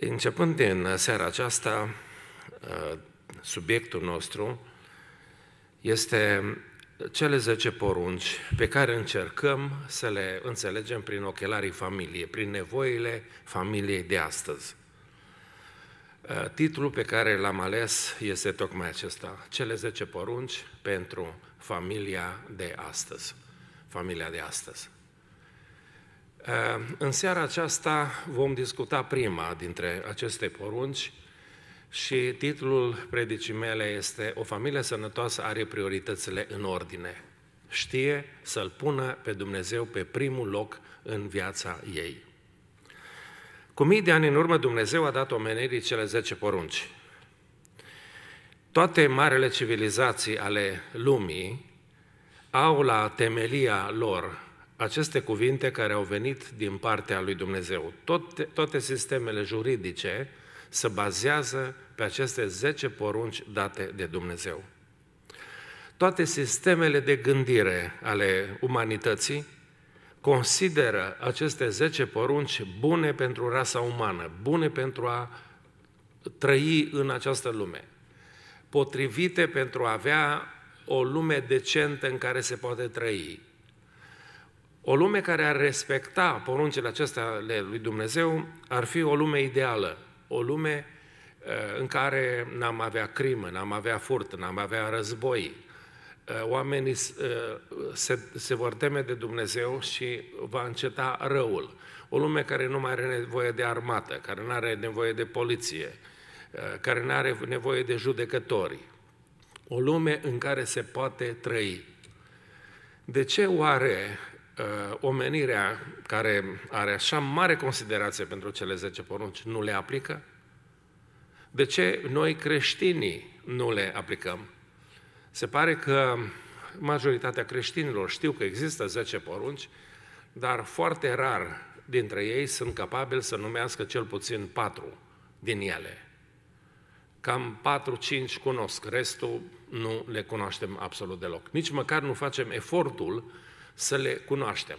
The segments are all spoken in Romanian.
Începând din seara aceasta, uh, subiectul nostru este cele 10 porunci pe care încercăm să le înțelegem prin ochelarii familiei, prin nevoile familiei de astăzi. Uh, titlul pe care l-am ales este tocmai acesta, cele 10 porunci pentru familia de astăzi. Familia de astăzi. Ehm, în seara aceasta vom discuta prima dintre aceste porunci și titlul predicii mele este O familie sănătoasă are prioritățile în ordine. Știe să-L pună pe Dumnezeu pe primul loc în viața ei. Cu mii de ani în urmă, Dumnezeu a dat omenirii cele 10 porunci. Toate marele civilizații ale lumii au la temelia lor aceste cuvinte care au venit din partea lui Dumnezeu. Toate, toate sistemele juridice se bazează pe aceste 10 porunci date de Dumnezeu. Toate sistemele de gândire ale umanității consideră aceste 10 porunci bune pentru rasa umană, bune pentru a trăi în această lume, potrivite pentru a avea o lume decentă în care se poate trăi, o lume care ar respecta poruncile acestea ale lui Dumnezeu ar fi o lume ideală, o lume eh, în care n-am avea crimă, n-am avea furt, n-am avea război. Eh, oamenii eh, se, se vor teme de Dumnezeu și va înceta răul. O lume care nu mai are nevoie de armată, care nu are nevoie de poliție, care nu are nevoie de judecători. O lume în care se poate trăi. De ce oare Uh, omenirea care are așa mare considerație pentru cele 10 porunci nu le aplică? De ce noi creștinii nu le aplicăm? Se pare că majoritatea creștinilor știu că există 10 porunci, dar foarte rar dintre ei sunt capabili să numească cel puțin 4 din ele. Cam 4-5 cunosc, restul nu le cunoaștem absolut deloc. Nici măcar nu facem efortul să le cunoaștem.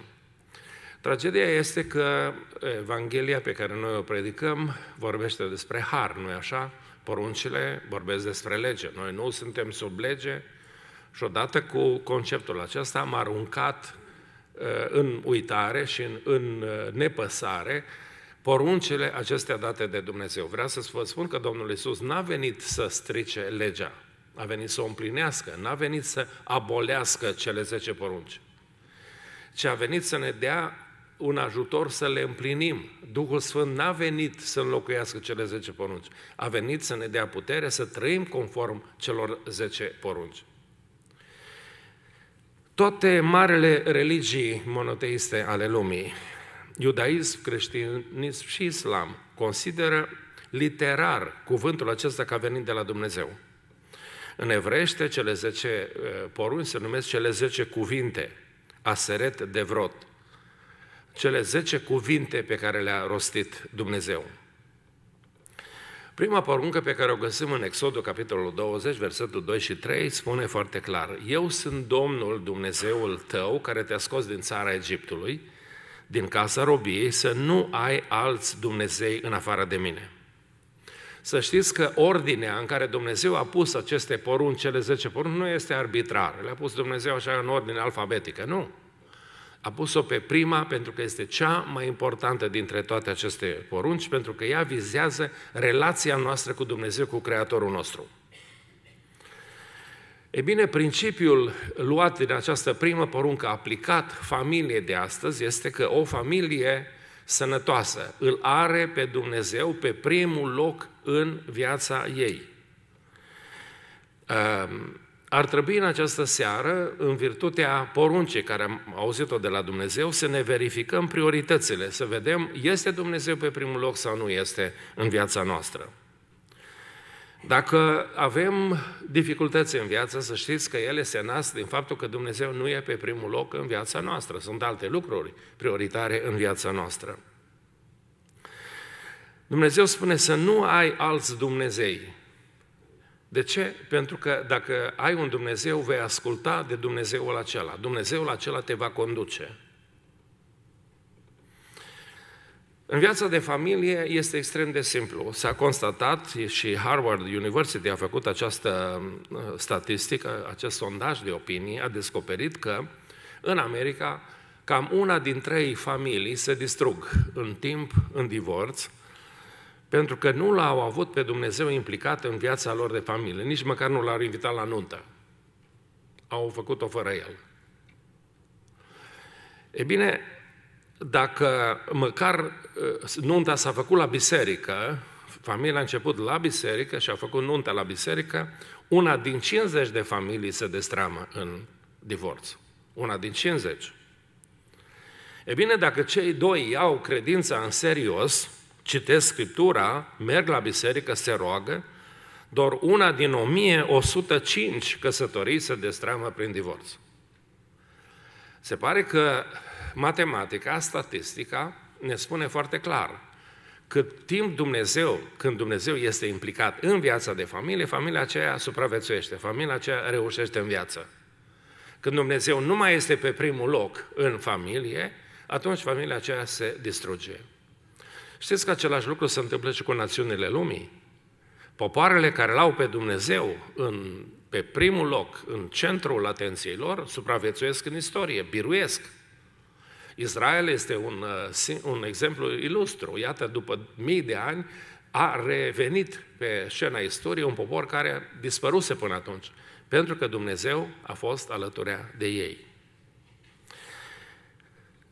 Tragedia este că Evanghelia pe care noi o predicăm vorbește despre har, nu-i așa? Poruncile vorbesc despre lege. Noi nu suntem sub lege și odată cu conceptul acesta am aruncat uh, în uitare și în, în uh, nepăsare poruncile acestea date de Dumnezeu. Vreau să vă spun că Domnul Isus n-a venit să strice legea, a venit să o împlinească, n-a venit să abolească cele 10 porunci ci a venit să ne dea un ajutor să le împlinim. Duhul Sfânt n-a venit să înlocuiască cele 10 porunci, a venit să ne dea putere să trăim conform celor 10 porunci. Toate marele religii monoteiste ale lumii, iudaism, creștinism și islam, consideră literar cuvântul acesta ca venind de la Dumnezeu. În evrește, cele 10 eh, porunci se numesc cele 10 cuvinte – Aseret de Vrot, cele zece cuvinte pe care le-a rostit Dumnezeu. Prima poruncă pe care o găsim în Exodul, capitolul 20, versetul 2 și 3, spune foarte clar, Eu sunt Domnul Dumnezeul tău, care te-a scos din țara Egiptului, din casa robiei, să nu ai alți Dumnezei în afară de mine. Să știți că ordinea în care Dumnezeu a pus aceste porunci, cele 10 porunci, nu este arbitrar. Le-a pus Dumnezeu așa în ordine alfabetică, nu. A pus-o pe prima pentru că este cea mai importantă dintre toate aceste porunci, pentru că ea vizează relația noastră cu Dumnezeu, cu Creatorul nostru. E bine, principiul luat din această primă poruncă aplicat familiei de astăzi este că o familie sănătoasă. Îl are pe Dumnezeu pe primul loc în viața ei. Ehm, ar trebui în această seară, în virtutea poruncii care am auzit-o de la Dumnezeu, să ne verificăm prioritățile, să vedem este Dumnezeu pe primul loc sau nu este în viața noastră. Dacă avem dificultăți în viață, să știți că ele se nasc din faptul că Dumnezeu nu e pe primul loc în viața noastră. Sunt alte lucruri prioritare în viața noastră. Dumnezeu spune să nu ai alți Dumnezei. De ce? Pentru că dacă ai un Dumnezeu, vei asculta de Dumnezeul acela. Dumnezeul acela te va conduce. În viața de familie este extrem de simplu. S-a constatat și Harvard University a făcut această uh, statistică, acest sondaj de opinie, a descoperit că în America cam una din trei familii se distrug în timp, în divorț, pentru că nu l-au avut pe Dumnezeu implicat în viața lor de familie, nici măcar nu l-au invitat la nuntă. Au făcut-o fără el. E bine, dacă măcar uh, nunta s-a făcut la biserică, familia a început la biserică și a făcut nunta la biserică, una din 50 de familii se destramă în divorț. Una din 50. E bine, dacă cei doi iau credința în serios, citesc Scriptura, merg la biserică, se roagă, doar una din 1105 căsătorii se destramă prin divorț. Se pare că matematica, statistica ne spune foarte clar. Cât timp Dumnezeu, când Dumnezeu este implicat în viața de familie, familia aceea supraviețuiește, familia aceea reușește în viață. Când Dumnezeu nu mai este pe primul loc în familie, atunci familia aceea se distruge. Știți că același lucru se întâmplă și cu națiunile lumii? Popoarele care l-au pe Dumnezeu în, pe primul loc, în centrul atenției lor, supraviețuiesc în istorie, biruiesc. Israel este un, uh, un exemplu ilustru. Iată, după mii de ani, a revenit pe scena istoriei un popor care dispăruse până atunci, pentru că Dumnezeu a fost alăturea de ei.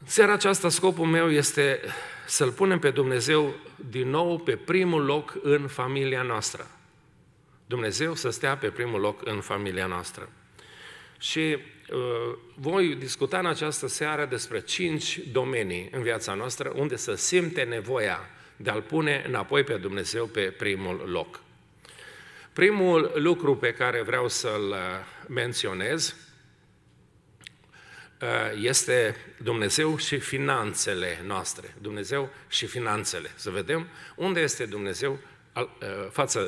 Seara aceasta scopul meu este să-L punem pe Dumnezeu din nou pe primul loc în familia noastră. Dumnezeu să stea pe primul loc în familia noastră. Și Uh, voi discuta în această seară despre cinci domenii în viața noastră unde să simte nevoia de a-L pune înapoi pe Dumnezeu pe primul loc. Primul lucru pe care vreau să-l uh, menționez uh, este Dumnezeu și finanțele noastre. Dumnezeu și finanțele. Să vedem unde este Dumnezeu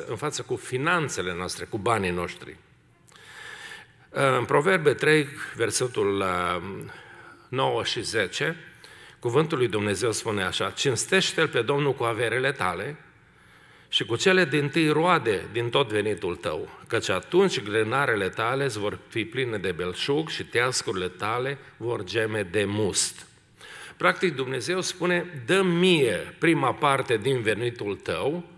în față cu finanțele noastre, cu banii noștri. În Proverbe 3, versetul 9 uh, și 10, cuvântul lui Dumnezeu spune așa, cinstește-L pe Domnul cu averele tale și cu cele din tâi roade din tot venitul tău, căci atunci grânarele tale vor fi pline de belșug și teascurile tale vor geme de must. Practic Dumnezeu spune, dă mie prima parte din venitul tău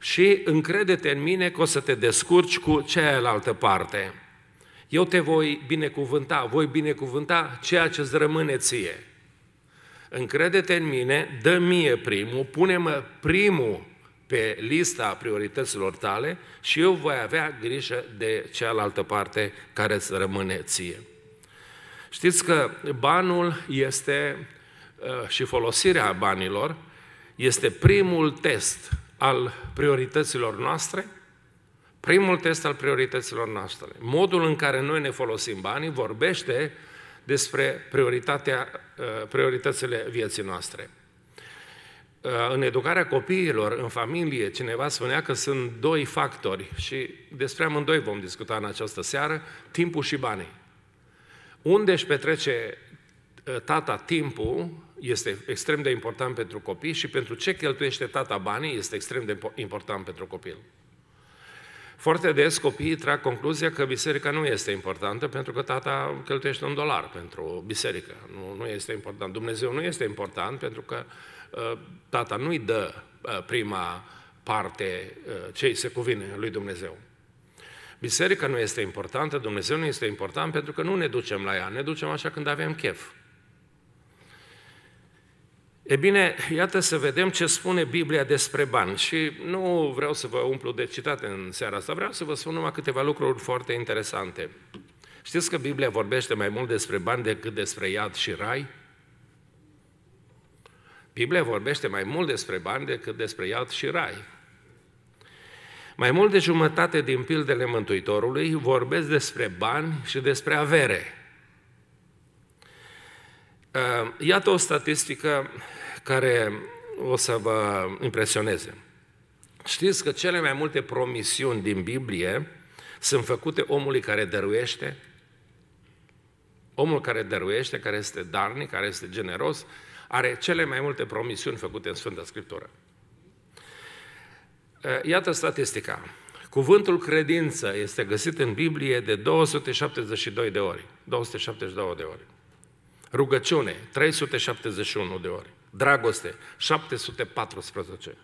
și încrede-te în mine că o să te descurci cu cealaltă parte eu te voi binecuvânta, voi binecuvânta ceea ce îți rămâne ție. Încrede-te în mine, dă mie primul, pune-mă primul pe lista priorităților tale și eu voi avea grijă de cealaltă parte care îți rămâne ție. Știți că banul este uh, și folosirea banilor este primul test al priorităților noastre Primul test al priorităților noastre. Modul în care noi ne folosim banii vorbește despre prioritatea, uh, prioritățile vieții noastre. Uh, în educarea copiilor, în familie, cineva spunea că sunt doi factori și despre amândoi vom discuta în această seară, timpul și banii. Unde își petrece uh, tata timpul este extrem de important pentru copii și pentru ce cheltuiește tata banii este extrem de important pentru copil. Foarte des copiii trag concluzia că biserica nu este importantă pentru că tata cheltuiește un dolar pentru biserică. Nu, nu este important. Dumnezeu nu este important pentru că uh, tata nu-i dă uh, prima parte uh, ce se cuvine lui Dumnezeu. Biserica nu este importantă, Dumnezeu nu este important pentru că nu ne ducem la ea, ne ducem așa când avem chef. E bine, iată să vedem ce spune Biblia despre bani. Și nu vreau să vă umplu de citate în seara asta, vreau să vă spun numai câteva lucruri foarte interesante. Știți că Biblia vorbește mai mult despre bani decât despre iad și rai? Biblia vorbește mai mult despre bani decât despre iad și rai. Mai mult de jumătate din pildele Mântuitorului vorbesc despre bani și despre avere. Ehm, iată o statistică care o să vă impresioneze. Știți că cele mai multe promisiuni din Biblie sunt făcute omului care dăruiește? Omul care dăruiește, care este darnic, care este generos, are cele mai multe promisiuni făcute în Sfânta Scriptură. Ehm, iată statistica. Cuvântul credință este găsit în Biblie de 272 de ori. 272 de ori. Rugăciune, 371 de ori. Dragoste, 714.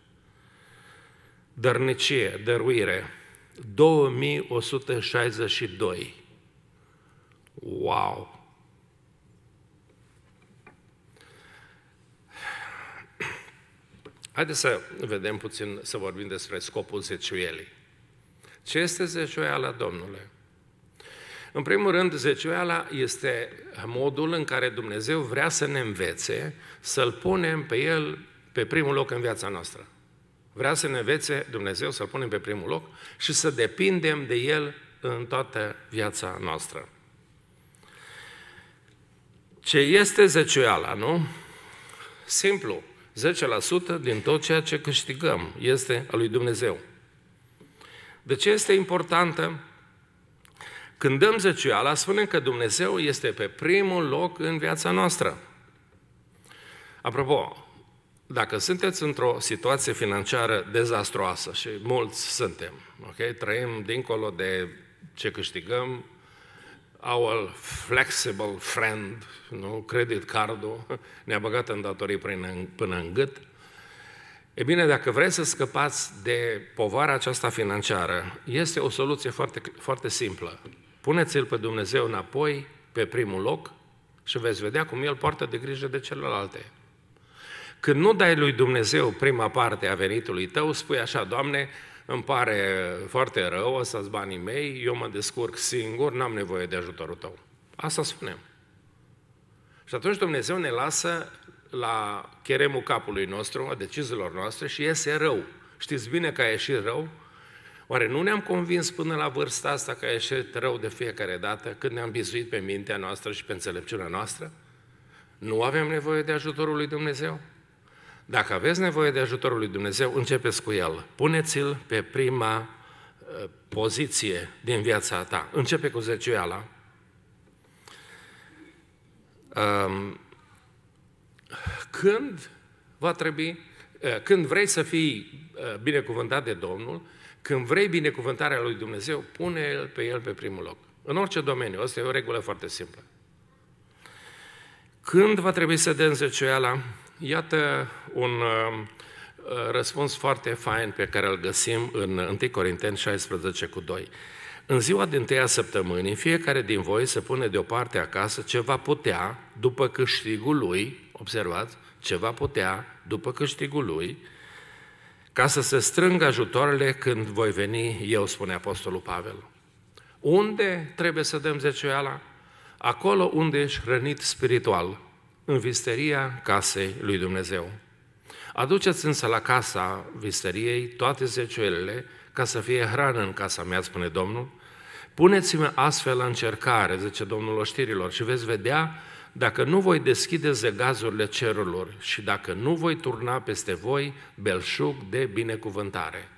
Dărnicie, dăruire, 2162. Wow! Haideți să vedem puțin, să vorbim despre scopul zeciuielii. Ce este zeciuiala Domnule? În primul rând, zeciuiala este modul în care Dumnezeu vrea să ne învețe să-L punem pe El pe primul loc în viața noastră. Vrea să ne învețe Dumnezeu să-L punem pe primul loc și să depindem de El în toată viața noastră. Ce este zeciuiala, nu? Simplu, 10% din tot ceea ce câștigăm este al lui Dumnezeu. De ce este importantă? Când dăm zeciuiala, spunem că Dumnezeu este pe primul loc în viața noastră. Apropo, dacă sunteți într-o situație financiară dezastroasă, și mulți suntem, ok? Trăim dincolo de ce câștigăm, our flexible friend, nu? credit cardul, ne-a băgat în datorii până, până în gât. E bine, dacă vreți să scăpați de povara aceasta financiară, este o soluție foarte, foarte simplă. Puneți-l pe Dumnezeu înapoi, pe primul loc, și veți vedea cum el poartă de grijă de celelalte. Când nu dai lui Dumnezeu prima parte a venitului tău, spui așa, Doamne, îmi pare foarte rău, ăsta banii mei, eu mă descurc singur, n-am nevoie de ajutorul tău. Asta spunem. Și atunci Dumnezeu ne lasă la cheremul capului nostru, a deciziilor noastre și iese rău. Știți bine că a ieșit rău? Oare nu ne-am convins până la vârsta asta că a ieșit rău de fiecare dată când ne-am bizuit pe mintea noastră și pe înțelepciunea noastră? Nu avem nevoie de ajutorul lui Dumnezeu? Dacă aveți nevoie de ajutorul lui Dumnezeu, începeți cu el. Puneți-l pe prima uh, poziție din viața ta. Începe cu zeciuiala. Um, când va trebui, uh, când vrei să fii uh, binecuvântat de Domnul, când vrei binecuvântarea lui Dumnezeu, pune l pe el pe primul loc. În orice domeniu. Asta e o regulă foarte simplă. Când va trebui să dăm zeciuiala? Iată un uh, uh, răspuns foarte fain pe care îl găsim în 1 Corinteni 16 cu 2. În ziua din tăia săptămânii, fiecare din voi se pune deoparte acasă ce va putea după câștigul lui, observați, ce va putea după câștigul lui, ca să se strângă ajutoarele când voi veni eu, spune Apostolul Pavel. Unde trebuie să dăm zecioiala? Acolo unde ești hrănit spiritual, în visteria casei lui Dumnezeu. Aduceți însă la casa visteriei toate zecioielele, ca să fie hrană în casa mea, spune Domnul. Puneți-mă astfel la încercare, zice Domnul oștirilor, și veți vedea dacă nu voi deschide zăgazurile cerurilor și dacă nu voi turna peste voi belșug de binecuvântare.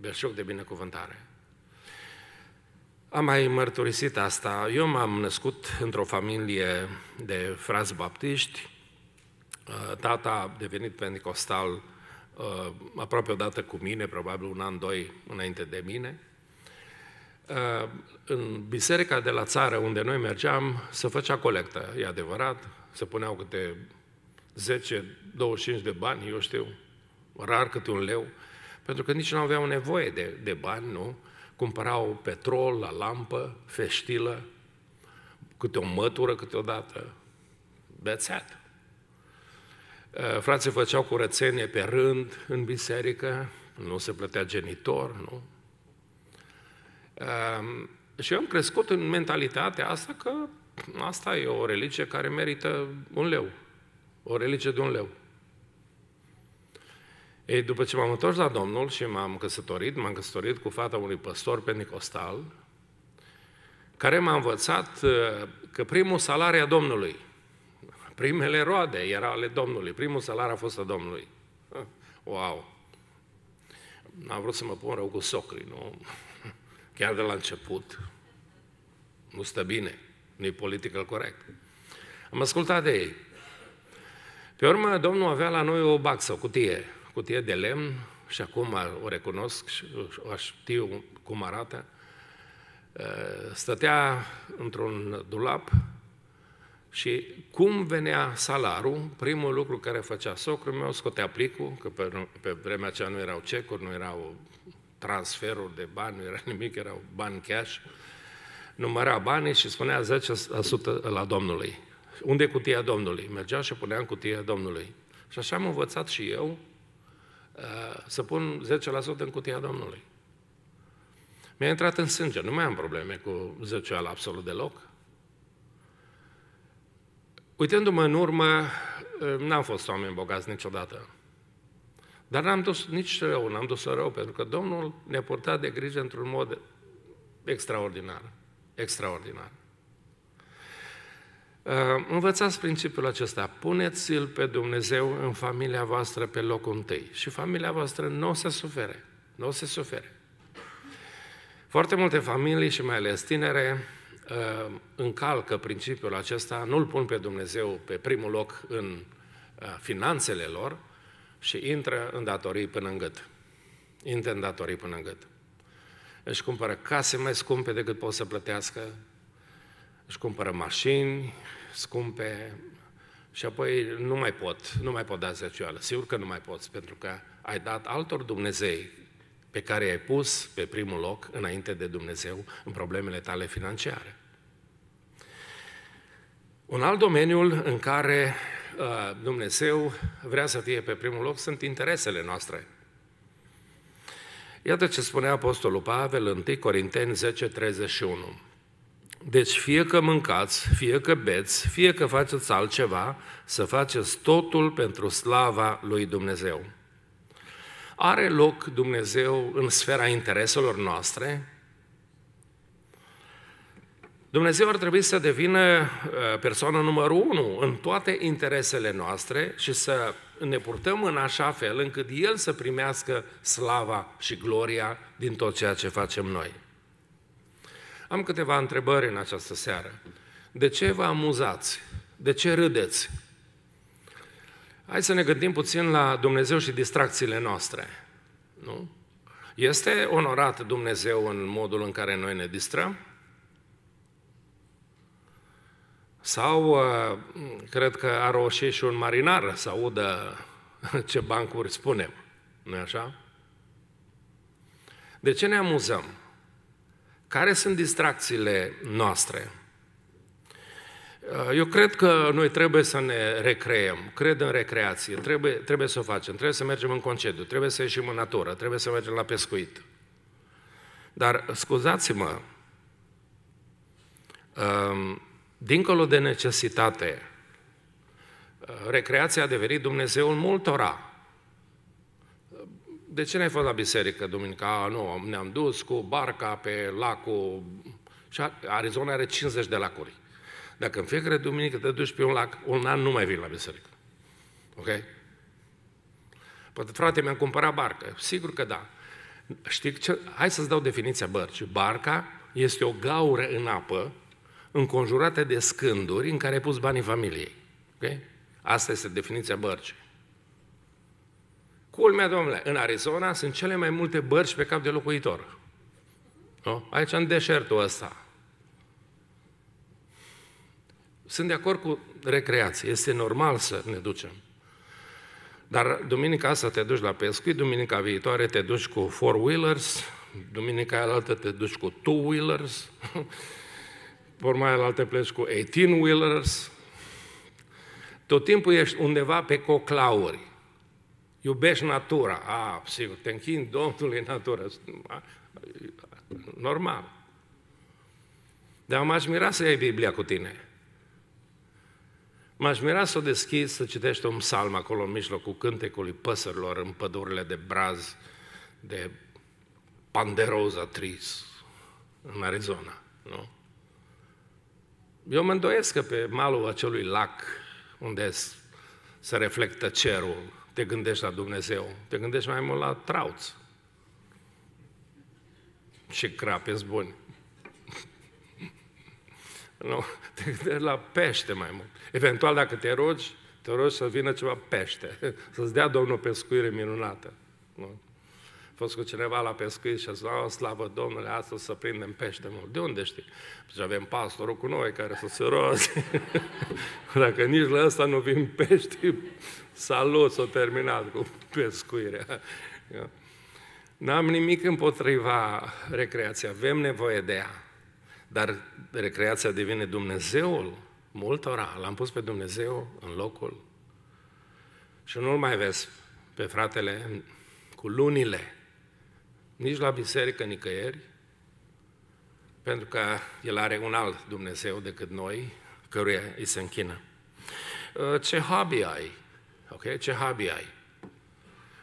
Belșug de binecuvântare. Am mai mărturisit asta. Eu m-am născut într-o familie de frați baptiști. Uh, tata a devenit pentecostal uh, aproape odată cu mine, probabil un an, doi înainte de mine. Uh, în biserica de la țară unde noi mergeam, se făcea colectă, e adevărat, se puneau câte 10-25 de bani, eu știu, rar câte un leu, pentru că nici nu aveau nevoie de, de bani, nu? Cumpărau petrol la lampă, feștilă, câte o mătură câteodată. That's it. Uh, frații făceau curățenie pe rând în biserică, nu se plătea genitor, nu? Uh, și eu am crescut în mentalitatea asta că asta e o religie care merită un leu. O religie de un leu. Ei, după ce m-am întors la Domnul și m-am căsătorit, m-am căsătorit cu fata unui păstor pentecostal, care m-a învățat uh, că primul salariu a Domnului, primele roade erau ale Domnului, primul salariu a fost a Domnului. Wow! N-am vrut să mă pun rău cu socrii, nu? chiar de la început, nu stă bine, nu e politică corect. Am ascultat de ei. Pe urmă, Domnul avea la noi o baxă, o cutie, o cutie de lemn, și acum o recunosc și o știu cum arată, stătea într-un dulap și cum venea salarul, primul lucru care făcea socrul meu, scotea plicul, că pe, pe vremea aceea nu erau cecuri, nu erau transferuri de bani, nu era nimic, erau bani cash, număra banii și spunea 10% la Domnului. Unde e cutia Domnului? Mergea și punea în cutia Domnului. Și așa am învățat și eu uh, să pun 10% în cutia Domnului. Mi-a intrat în sânge, nu mai am probleme cu 10 al absolut deloc. Uitându-mă în urmă, uh, n-am fost oameni bogați niciodată. Dar n-am dus nici rău, n-am dus rău, pentru că Domnul ne-a purtat de grijă într-un mod extraordinar. Extraordinar. Uh, învățați principiul acesta. Puneți-l pe Dumnezeu în familia voastră pe locul întâi. Și familia voastră nu o să sufere. Nu o să sufere. Foarte multe familii și mai ales tinere uh, încalcă principiul acesta, nu-L pun pe Dumnezeu pe primul loc în uh, finanțele lor, și intră în datorii până în gât. Intră în datorii până în gât. Își cumpără case mai scumpe decât pot să plătească, își cumpără mașini scumpe și apoi nu mai pot, nu mai pot da zecioală. Sigur că nu mai poți, pentru că ai dat altor Dumnezei pe care i-ai pus pe primul loc înainte de Dumnezeu în problemele tale financiare. Un alt domeniu în care Uh, Dumnezeu vrea să fie pe primul loc sunt interesele noastre. Iată ce spunea Apostolul Pavel în 1 Corinteni 10, 31. Deci fie că mâncați, fie că beți, fie că faceți altceva, să faceți totul pentru slava lui Dumnezeu. Are loc Dumnezeu în sfera intereselor noastre? Dumnezeu ar trebui să devină uh, persoana numărul unu în toate interesele noastre și să ne purtăm în așa fel încât El să primească slava și gloria din tot ceea ce facem noi. Am câteva întrebări în această seară. De ce vă amuzați? De ce râdeți? Hai să ne gândim puțin la Dumnezeu și distracțiile noastre. Nu? Este onorat Dumnezeu în modul în care noi ne distrăm? Sau uh, cred că a roșie și un marinar să audă ce bancuri spunem. nu așa? De ce ne amuzăm? Care sunt distracțiile noastre? Uh, eu cred că noi trebuie să ne recreăm, cred în recreație, trebuie, trebuie să o facem, trebuie să mergem în concediu, trebuie să ieșim în natură, trebuie să mergem la pescuit. Dar scuzați-mă, uh, Dincolo de necesitate, uh, recreația a devenit Dumnezeul multora. Uh, de ce n-ai fost la biserică duminica? A, nu, ne-am dus cu barca pe lacul... Și Arizona are 50 de lacuri. Dacă în fiecare duminică te duci pe un lac, un an nu mai vii la biserică. Ok? Poate, frate, mi-am cumpărat barcă. Sigur că da. Știi ce? Hai să-ți dau definiția bărci. Barca este o gaură în apă înconjurate de scânduri în care ai pus banii familiei. Okay? Asta este definiția bărcii. Culmea, domnule, în Arizona sunt cele mai multe bărci pe cap de locuitor. Nu? Aici, în deșertul ăsta. Sunt de acord cu recreație. Este normal să ne ducem. Dar duminica asta te duci la pescuit, duminica viitoare te duci cu four-wheelers, duminica aia altă te duci cu two-wheelers, vor mai la alte plăci cu 18-wheelers, tot timpul ești undeva pe coclauri. Iubești natura. A, sigur, te închini Domnul în natură. Normal. Dar m-aș mira să iei Biblia cu tine. M-aș mira să o deschizi, să citești un psalm acolo în mijlocul cântecului păsărilor în pădurile de braz, de panderoza tris în Arizona, nu? Eu mă îndoiesc că pe malul acelui lac unde se reflectă cerul, te gândești la Dumnezeu, te gândești mai mult la trauți și crapi buni. nu, te gândești la pește mai mult. Eventual, dacă te rogi, te rogi să vină ceva pește, să-ți dea Domnul pescuire minunată. Nu? fost cu cineva la pescuit și a zis, slavă Domnului, astăzi să prindem pește mult. De unde știi? Deci avem pastorul cu noi care să se roze. Dacă nici la ăsta nu vin pești, salut, s-a terminat cu pescuirea. N-am nimic împotriva recreației, avem nevoie de ea. Dar recreația devine Dumnezeul multora. L-am pus pe Dumnezeu în locul. Și nu-l mai vezi pe fratele cu lunile, nici la biserică, nicăieri, pentru că el are un alt Dumnezeu decât noi, căruia îi se închină. Uh, ce hobby ai? Ok? Ce hobby ai?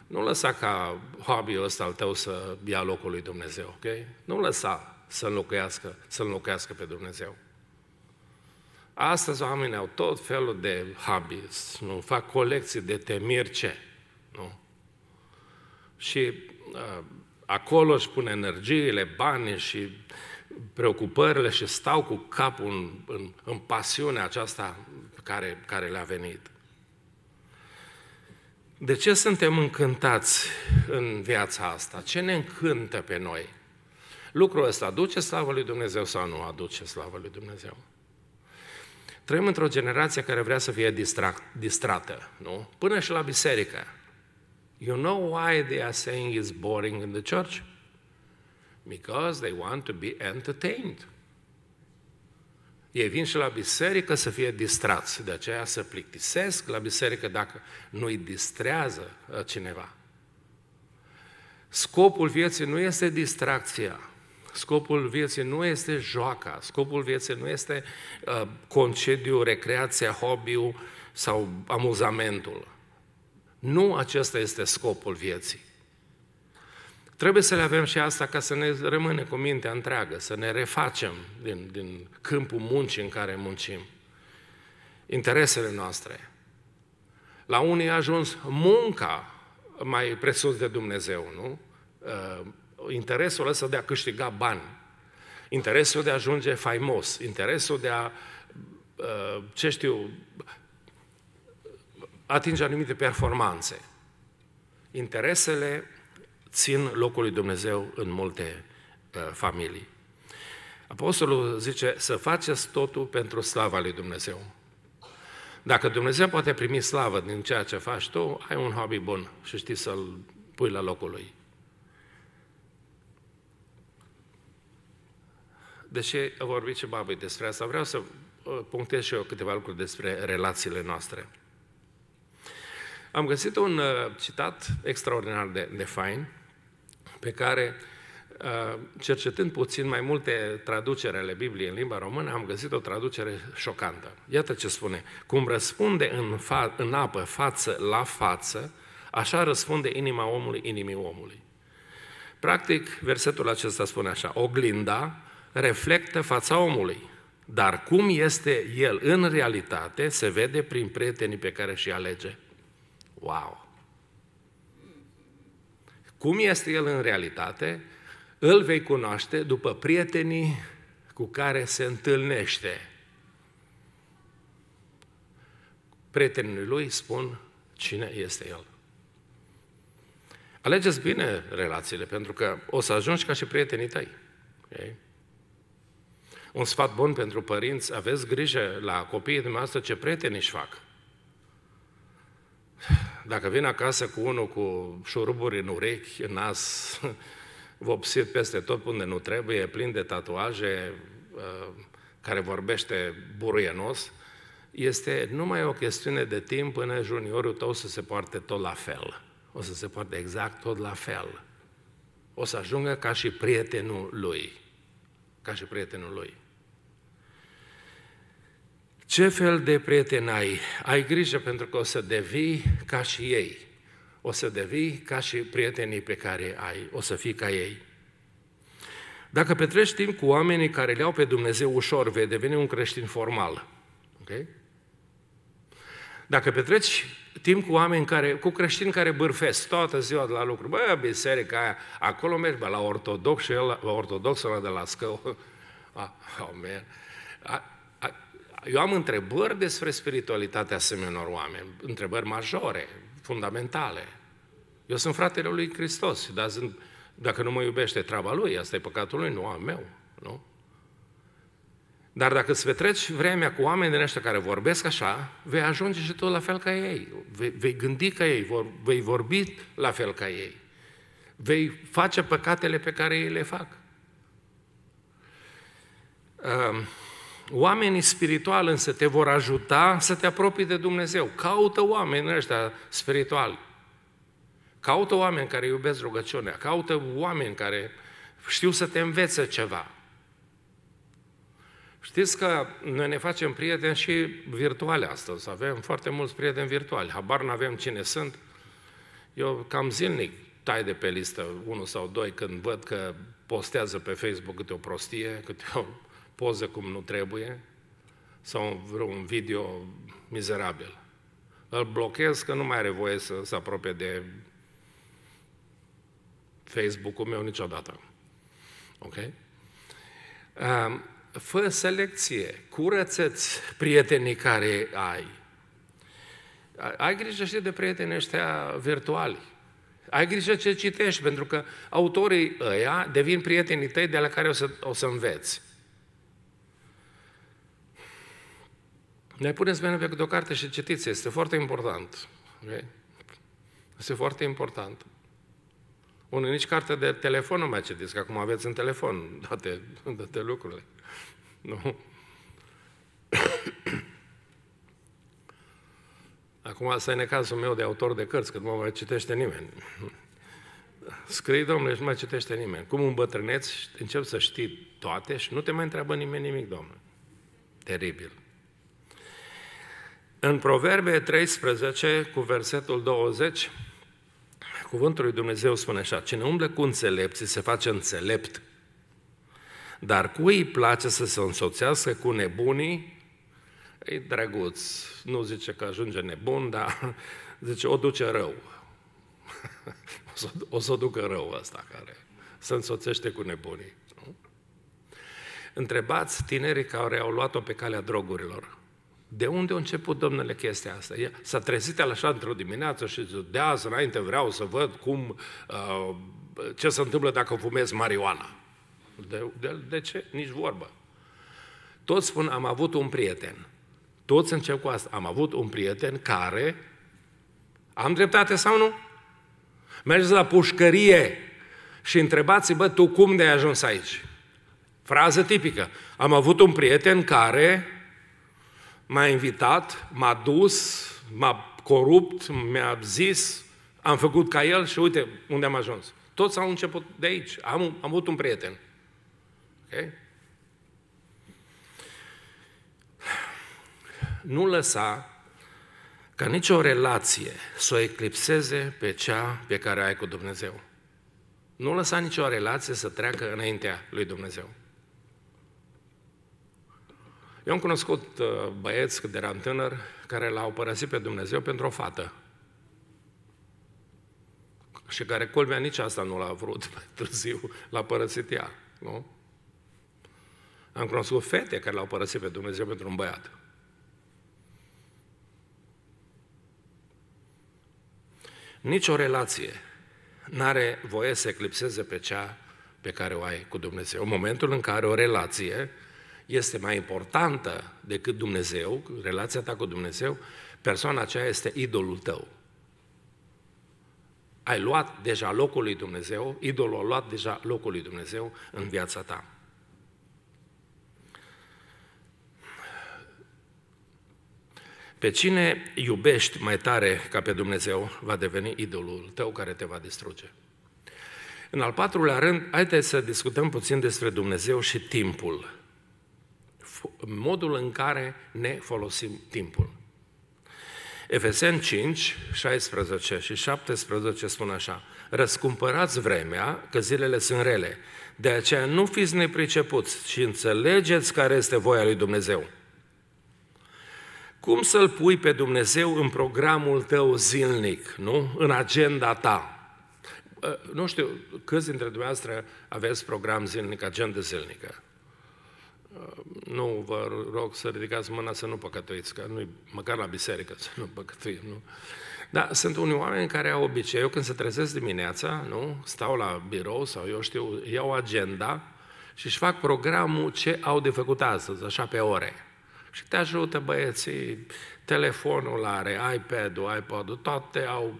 Nu lăsa ca hobby-ul ăsta al tău să ia locul lui Dumnezeu, ok? Nu lăsa să înlocuiască, să înlocuiască pe Dumnezeu. Astăzi oamenii au tot felul de hobbies, nu? Fac colecții de temirce, ce, nu? Și uh, acolo își pun energiile, banii și preocupările și stau cu capul în, în, în pasiunea aceasta care, care le-a venit. De ce suntem încântați în viața asta? Ce ne încântă pe noi? Lucrul ăsta aduce slavă lui Dumnezeu sau nu aduce slavă lui Dumnezeu? Trăim într-o generație care vrea să fie distract, distrată, nu? Până și la biserică. You know why they are saying it's boring in the church? Because they want to be entertained. Ei vin și la biserică să fie distrați, de aceea se plictisesc la biserică dacă nu îi distrează uh, cineva. Scopul vieții nu este distracția, scopul vieții nu este joaca, scopul vieții nu este uh, concediu, recreația, hobby sau amuzamentul. Nu acesta este scopul vieții. Trebuie să le avem și asta ca să ne rămâne cu mintea întreagă, să ne refacem din, din câmpul muncii în care muncim. Interesele noastre. La unii a ajuns munca mai presus de Dumnezeu, nu? Uh, interesul ăsta de a câștiga bani, interesul de a ajunge faimos, interesul de a, uh, ce știu, atinge anumite performanțe. Interesele țin locul lui Dumnezeu în multe uh, familii. Apostolul zice să faceți totul pentru slava lui Dumnezeu. Dacă Dumnezeu poate primi slavă din ceea ce faci tu, ai un hobby bun și știi să-l pui la locul lui. Deși vorbit și babă despre asta, vreau să uh, punctez și eu câteva lucruri despre relațiile noastre. Am găsit un uh, citat extraordinar de, de fain, pe care, uh, cercetând puțin mai multe traduceri ale Bibliei în limba română, am găsit o traducere șocantă. Iată ce spune. Cum răspunde în, fa- în apă față la față, așa răspunde inima omului inimii omului. Practic, versetul acesta spune așa, oglinda reflectă fața omului, dar cum este el în realitate se vede prin prietenii pe care și alege. Wow! Cum este el în realitate, îl vei cunoaște după prietenii cu care se întâlnește. Prietenii lui spun cine este el. Alegeți bine relațiile, pentru că o să ajungi ca și prietenii tăi. Okay? Un sfat bun pentru părinți, aveți grijă la copiii dumneavoastră ce prieteni își fac. Dacă vin acasă cu unul cu șuruburi în urechi, în nas, vopsit peste tot unde nu trebuie, plin de tatuaje, uh, care vorbește buruienos, este numai o chestiune de timp până juniorul tău să se poarte tot la fel. O să se poarte exact tot la fel. O să ajungă ca și prietenul lui. Ca și prietenul lui. Ce fel de prieten ai? Ai grijă pentru că o să devii ca și ei. O să devii ca și prietenii pe care ai. O să fii ca ei. Dacă petreci timp cu oamenii care le au pe Dumnezeu ușor, vei deveni un creștin formal. Okay? Dacă petreci timp cu oameni care, cu creștini care bârfesc toată ziua de la lucru, bă, biserica aia, acolo mergi, bă, la ortodox și el, la ortodoxul ăla de la scău, oh, ah, man. Eu am întrebări despre spiritualitatea asemenea oameni, întrebări majore, fundamentale. Eu sunt fratele lui Hristos, dar sunt, dacă nu mă iubește treaba lui, asta e păcatul lui, nu al meu, nu? Dar dacă îți petreci vremea cu oameni din ăștia care vorbesc așa, vei ajunge și tu la fel ca ei. Vei, vei gândi ca ei, vor, vei vorbi la fel ca ei. Vei face păcatele pe care ei le fac. Uh, Oamenii spirituali însă te vor ajuta să te apropii de Dumnezeu. Caută oameni ăștia spirituali. Caută oameni care iubesc rugăciunea. Caută oameni care știu să te învețe ceva. Știți că noi ne facem prieteni și virtuale astăzi. Avem foarte mulți prieteni virtuali. Habar n-avem cine sunt. Eu cam zilnic tai de pe listă unul sau doi când văd că postează pe Facebook câte o prostie, câte o poză cum nu trebuie sau vreun video mizerabil. Îl blochez că nu mai are voie să se apropie de Facebook-ul meu niciodată. Ok? Fă selecție, curăță-ți prietenii care ai. Ai grijă și de prietenii ăștia virtuali. Ai grijă ce citești, pentru că autorii ăia devin prietenii tăi de la care o să, o să înveți. Ne puneți mâine pe o carte și citiți, este foarte important. Este foarte important. Unul nici carte de telefon nu mai citiți, că acum aveți în telefon toate, toate lucrurile. Nu? Acum asta e necazul meu de autor de cărți, că nu mă mai citește nimeni. Scrii, domnule, și nu mai citește nimeni. Cum îmbătrâneți, încep să știi toate și nu te mai întreabă nimeni nimic, domnule. Teribil. În Proverbe 13, cu versetul 20, cuvântul lui Dumnezeu spune așa, cine umblă cu înțelepții se face înțelept, dar cui îi place să se însoțească cu nebunii, e drăguț, nu zice că ajunge nebun, dar zice, o duce rău. o să o ducă rău asta care se însoțește cu nebunii. Nu? Întrebați tinerii care au luat-o pe calea drogurilor. De unde a început, domnule, chestia asta? S-a trezit el așa într-o dimineață și zice, de azi înainte vreau să văd cum, uh, ce se întâmplă dacă fumez marioana. De, de, de ce? Nici vorbă. Toți spun, am avut un prieten. Toți încep cu asta. Am avut un prieten care... Am dreptate sau nu? Mergeți la pușcărie și întrebați vă tu cum de ai ajuns aici? Frază tipică. Am avut un prieten care m-a invitat, m-a dus, m-a corupt, mi-a zis, am făcut ca el și uite unde am ajuns. Toți au început de aici. Am, am avut un prieten. Okay? Nu lăsa ca nicio relație să o eclipseze pe cea pe care ai cu Dumnezeu. Nu lăsa nicio relație să treacă înaintea lui Dumnezeu. Eu am cunoscut uh, băieți când eram tânăr care l-au părăsit pe Dumnezeu pentru o fată. Și care, culmea, nici asta nu l-a vrut târziu, l-a părăsit ea. Nu? Am cunoscut fete care l-au părăsit pe Dumnezeu pentru un băiat. Nici o relație n-are voie să eclipseze pe cea pe care o ai cu Dumnezeu. În momentul în care o relație este mai importantă decât Dumnezeu, relația ta cu Dumnezeu, persoana aceea este idolul tău. Ai luat deja locul lui Dumnezeu, idolul a luat deja locul lui Dumnezeu în viața ta. Pe cine iubești mai tare ca pe Dumnezeu, va deveni idolul tău care te va distruge. În al patrulea rând, haideți să discutăm puțin despre Dumnezeu și timpul modul în care ne folosim timpul. Efesen 5, 16 și 17 spun așa, Răscumpărați vremea, că zilele sunt rele, de aceea nu fiți nepricepuți, ci înțelegeți care este voia lui Dumnezeu. Cum să-L pui pe Dumnezeu în programul tău zilnic, nu? În agenda ta. Ă, nu știu, câți dintre dumneavoastră aveți program zilnic, agenda zilnică? nu vă rog să ridicați mâna să nu păcătuiți, că nu măcar la biserică să nu păcătuim, nu? Dar sunt unii oameni care au obicei. Eu când se trezesc dimineața, nu? Stau la birou sau eu știu, iau agenda și își fac programul ce au de făcut astăzi, așa pe ore. Și te ajută băieții, telefonul are, iPad-ul, iPod-ul, toate au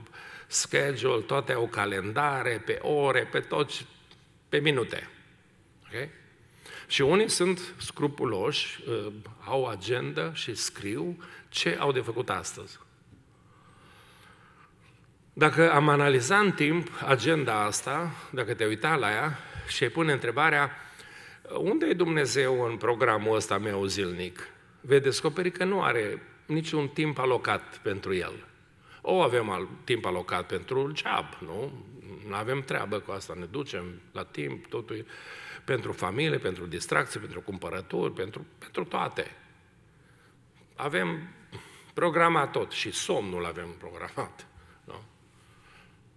schedule, toate au calendare, pe ore, pe toți, pe minute. Okay? Și unii sunt scrupuloși, uh, au agenda și scriu ce au de făcut astăzi. Dacă am analizat în timp agenda asta, dacă te uita la ea și îi pune întrebarea unde e Dumnezeu în programul ăsta meu zilnic, vei descoperi că nu are niciun timp alocat pentru el. O avem al, timp alocat pentru job, nu? Nu avem treabă cu asta, ne ducem la timp, totul e... Pentru familie, pentru distracție, pentru cumpărături, pentru, pentru toate. Avem programat tot și somnul avem programat. Nu?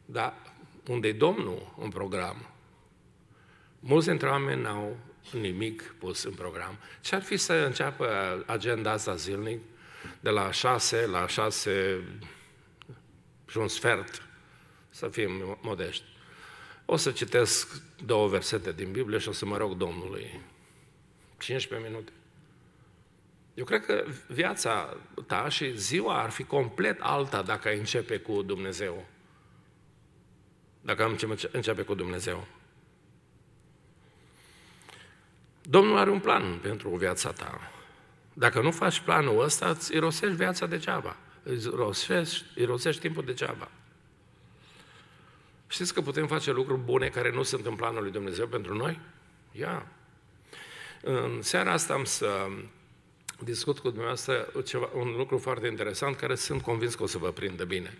Dar unde Domnul în program? Mulți dintre oameni n-au nimic pus în program. Ce ar fi să înceapă agenda asta zilnic de la 6 la 6 și un sfert, să fim modești. O să citesc două versete din Biblie și o să mă rog Domnului. 15 minute. Eu cred că viața ta și ziua ar fi complet alta dacă ai începe cu Dumnezeu. Dacă am începe cu Dumnezeu. Domnul are un plan pentru viața ta. Dacă nu faci planul ăsta, îți irosești viața degeaba. Îți irosești, irosești timpul degeaba. Știți că putem face lucruri bune care nu sunt în planul lui Dumnezeu pentru noi? Ia! În seara asta am să discut cu dumneavoastră ceva, un lucru foarte interesant care sunt convins că o să vă prindă bine.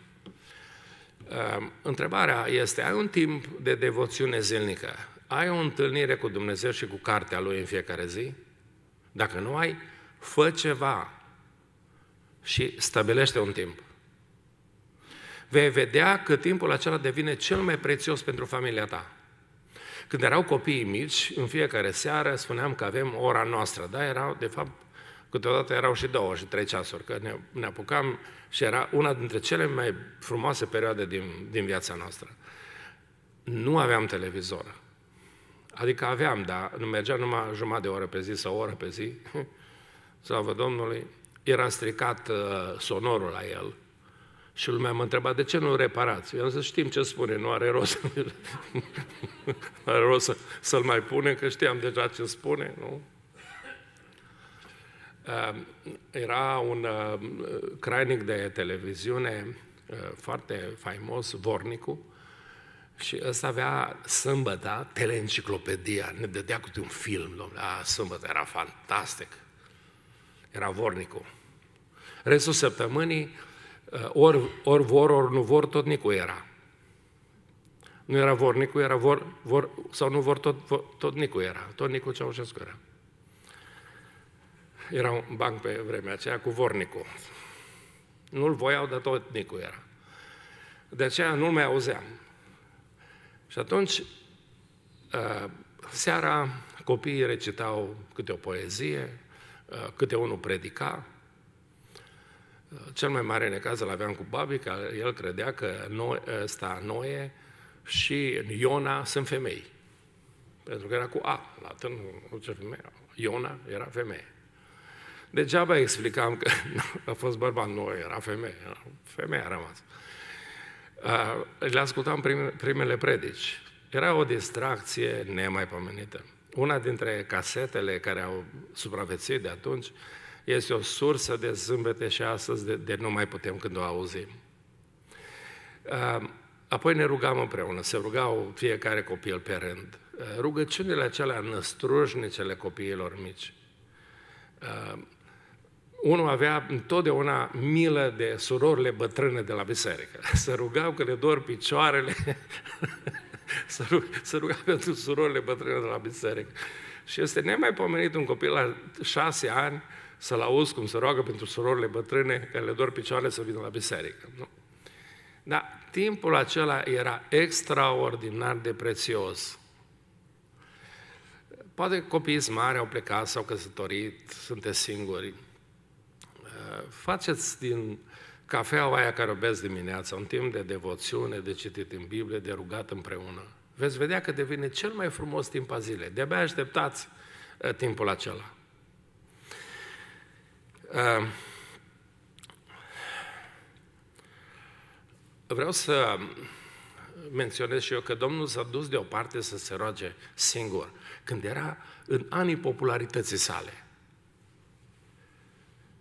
Ehm, întrebarea este, ai un timp de devoțiune zilnică? Ai o întâlnire cu Dumnezeu și cu cartea Lui în fiecare zi? Dacă nu ai, fă ceva și stabilește un timp vei vedea că timpul acela devine cel mai prețios pentru familia ta. Când erau copiii mici, în fiecare seară spuneam că avem ora noastră, dar erau, de fapt, câteodată erau și două și trei ceasuri, că ne, ne apucam și era una dintre cele mai frumoase perioade din, din viața noastră. Nu aveam televizor. Adică aveam, dar nu mergea numai jumătate de oră pe zi sau o oră pe zi. Slavă Domnului! Era stricat uh, sonorul la el, și lumea mă întrebat, de ce nu reparați? Eu am zis, știm ce spune, nu are rost, are rost să, să-l mai punem, că știam deja ce spune, nu? Era un uh, crainic de televiziune uh, foarte faimos, Vornicu, și ăsta avea sâmbătă teleenciclopedia, ne dădea câte un film, domnule, a, sâmbătă era fantastic, era Vornicu. Restul săptămânii ori, eh, ori vor, ori nu vor, tot Nicu era. Nu era vor Nicu, era vor, vor sau nu vor, tot, vor, tot Nicu era. Tot Nicu Ceaușescu era. Era un banc pe vremea aceea cu Vornicu. Nu-l voiau, dar tot Nicu era. De aceea nu mai auzeam. Și atunci, eh, seara, copiii recitau câte o poezie, eh, câte unul predica, cel mai mare necaz îl aveam cu Babi, că el credea că Noe, ăsta Noe și Iona sunt femei. Pentru că era cu A, latin, orice femeie. Iona era femeie. Degeaba explicam că a fost bărbat, Noe, era femeie, era femeia a rămas. Le ascultam primele predici. Era o distracție nemaipomenită. Una dintre casetele care au supraviețuit de atunci este o sursă de zâmbete și astăzi de, de nu mai putem când o auzim. Apoi ne rugam împreună, se rugau fiecare copil pe rând. Rugăciunile acelea năstrușnicele copiilor mici. Unul avea întotdeauna milă de surorile bătrâne de la biserică. Se rugau că le dor picioarele, se, rug, se ruga pentru surorile bătrâne de la biserică. Și este nemaipomenit un copil la șase ani să-l auzi cum se roagă pentru surorile bătrâne care le dor picioarele să vină la biserică. Nu? Dar timpul acela era extraordinar de prețios. Poate copiii mari au plecat, s-au căsătorit, sunteți singuri. Uh, faceți din cafeaua aia care o beți dimineața un timp de devoțiune, de citit în Biblie, de rugat împreună. Veți vedea că devine cel mai frumos timp a zilei. De-abia așteptați uh, timpul acela. Ehm, vreau să menționez și eu că Domnul s-a dus deoparte să se roage singur, când era în anii popularității sale.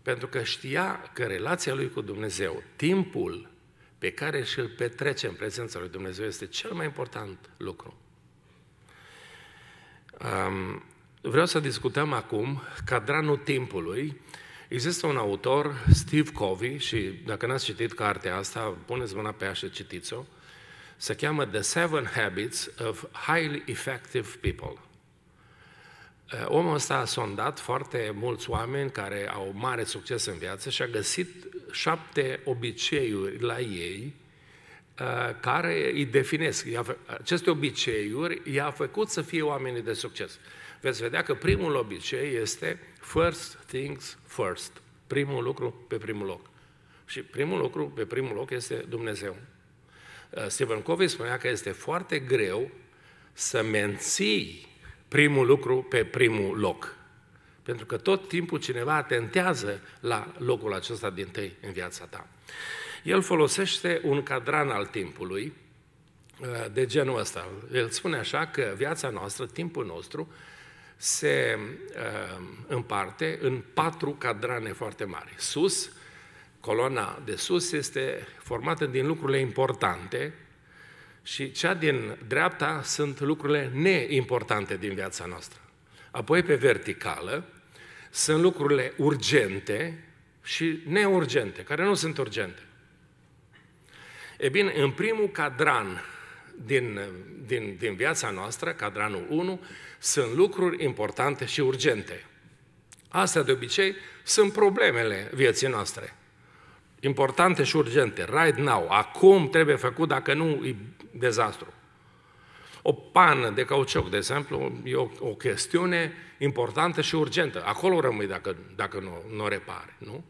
Pentru că știa că relația lui cu Dumnezeu, timpul pe care și îl petrece în prezența lui Dumnezeu este cel mai important lucru. Ehm, vreau să discutăm acum cadranul timpului Există un autor, Steve Covey, și dacă n-ați citit cartea asta, puneți mâna pe ea și citiți-o, se cheamă The Seven Habits of Highly Effective People. Eh, omul ăsta a sondat foarte mulți oameni care au mare succes în viață și a găsit șapte obiceiuri la ei eh, care îi definesc. Aceste obiceiuri i-a făcut să fie oamenii de succes veți vedea că primul obicei este first things first, primul lucru pe primul loc. Și primul lucru pe primul loc este Dumnezeu. Uh, Stephen Covey spunea că este foarte greu să menții primul lucru pe primul loc. Pentru că tot timpul cineva atentează la locul acesta din tăi în viața ta. El folosește un cadran al timpului uh, de genul ăsta. El spune așa că viața noastră, timpul nostru, se uh, împarte în patru cadrane foarte mari. Sus, coloana de sus este formată din lucrurile importante și cea din dreapta sunt lucrurile neimportante din viața noastră. Apoi pe verticală sunt lucrurile urgente și neurgente, care nu sunt urgente. E bine, în primul cadran din, din, din viața noastră, cadranul 1, sunt lucruri importante și urgente. Astea, de obicei, sunt problemele vieții noastre. Importante și urgente, right now, acum trebuie făcut, dacă nu, e dezastru. O pană de cauciuc, de exemplu, e o, o chestiune importantă și urgentă. Acolo rămâi dacă, dacă nu, nu o repare, nu?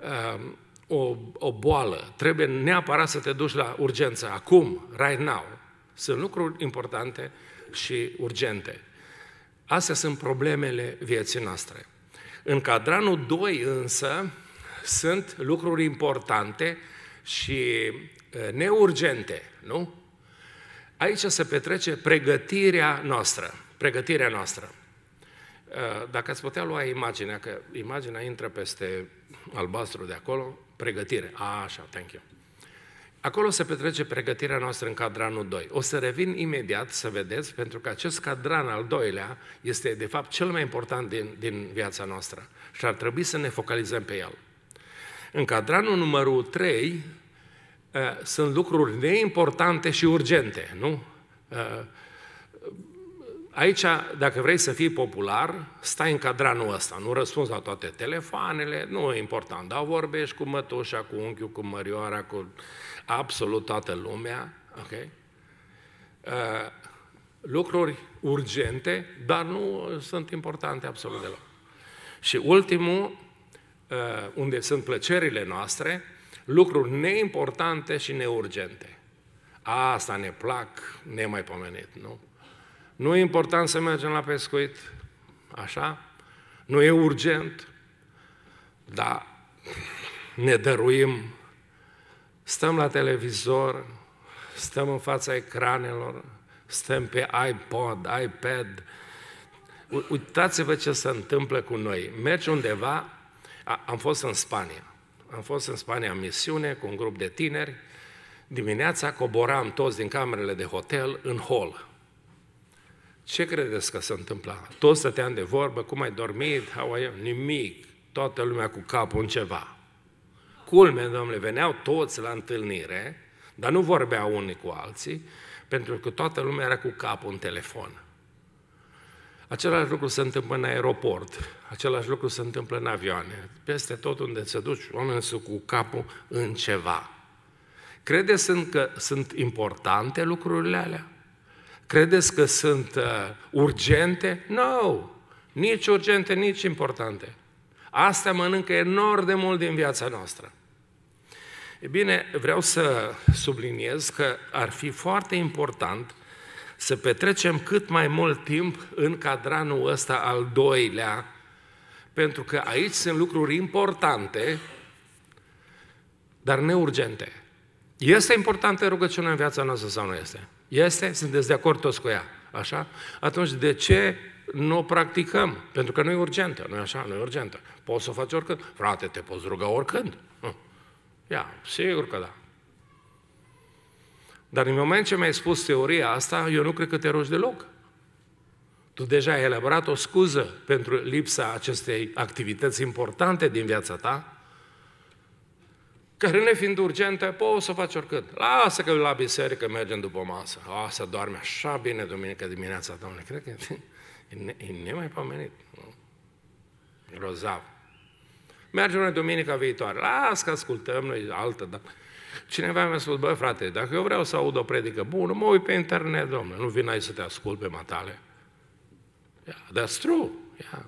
Ehm, o, o boală, trebuie neapărat să te duci la urgență, acum, right now. Sunt lucruri importante și urgente. Astea sunt problemele vieții noastre. În cadranul 2 însă sunt lucruri importante și neurgente, nu? Aici se petrece pregătirea noastră, pregătirea noastră. Dacă ați putea lua imaginea, că imaginea intră peste albastru de acolo, pregătire. A, așa, thank you. Acolo se petrece pregătirea noastră în cadranul 2. O să revin imediat să vedeți, pentru că acest cadran al doilea este, de fapt, cel mai important din, din viața noastră și ar trebui să ne focalizăm pe el. În cadranul numărul 3 uh, eh, sunt lucruri neimportante și urgente, nu? Uh, aici, dacă vrei să fii popular, stai în cadranul ăsta, nu răspunzi la toate telefoanele, nu e important, dar vorbești cu mătușa, cu unchiul, cu mărioara, cu absolut toată lumea, ok? Uh, lucruri urgente, dar nu sunt importante absolut deloc. Și ultimul, uh, unde sunt plăcerile noastre, lucruri neimportante și neurgente. Asta ne plac, nemaipomenit, nu? Nu e important să mergem la pescuit, așa? Nu e urgent, dar ne dăruim Stăm la televizor, stăm în fața ecranelor, stăm pe iPod, iPad. Uitați-vă ce se întâmplă cu noi. Mergi undeva, am fost în Spania. Am fost în Spania în misiune cu un grup de tineri. Dimineața coboram toți din camerele de hotel în hol. Ce credeți că se întâmpla? Toți stăteam de vorbă, cum ai dormit, how are you? Nimic. Toată lumea cu capul în ceva culme, domnule, veneau toți la întâlnire, dar nu vorbeau unii cu alții, pentru că toată lumea era cu capul în telefon. Același lucru se întâmplă în aeroport, același lucru se întâmplă în avioane. Peste tot unde se duci, oamenii sunt cu capul în ceva. Credeți că sunt importante lucrurile alea? Credeți că sunt uh, urgente? Nu! No! Nici urgente, nici importante. Asta mănâncă enorm de mult din viața noastră. E bine, vreau să subliniez că ar fi foarte important să petrecem cât mai mult timp în cadranul ăsta al doilea, pentru că aici sunt lucruri importante, dar neurgente. Este importantă rugăciunea în viața noastră sau nu este? Este? Sunteți de acord toți cu ea? Așa? Atunci de ce nu o practicăm? Pentru că nu e urgentă, nu e așa? Nu e urgentă. Poți să o faci oricând. Frate, te poți ruga oricând. Hm. Ia, sigur că da. Dar în moment ce mi-ai spus teoria asta, eu nu cred că te rogi deloc. Tu deja ai elaborat o scuză pentru lipsa acestei activități importante din viața ta, care nefiind urgentă, poți să faci oricând. Lasă că la biserică mergem după masă. O, să doarme așa bine duminică dimineața, domnule. Cred că e, e nemaipomenit. Nu? Grozav. Mergem noi duminica viitoare. Las că ascultăm noi altă, dar... Cineva mi-a spus, bă, frate, dacă eu vreau să aud o predică bună, mă uit pe internet, domnule, nu vin aici să te ascult pe matale. Yeah, that's true. Yeah.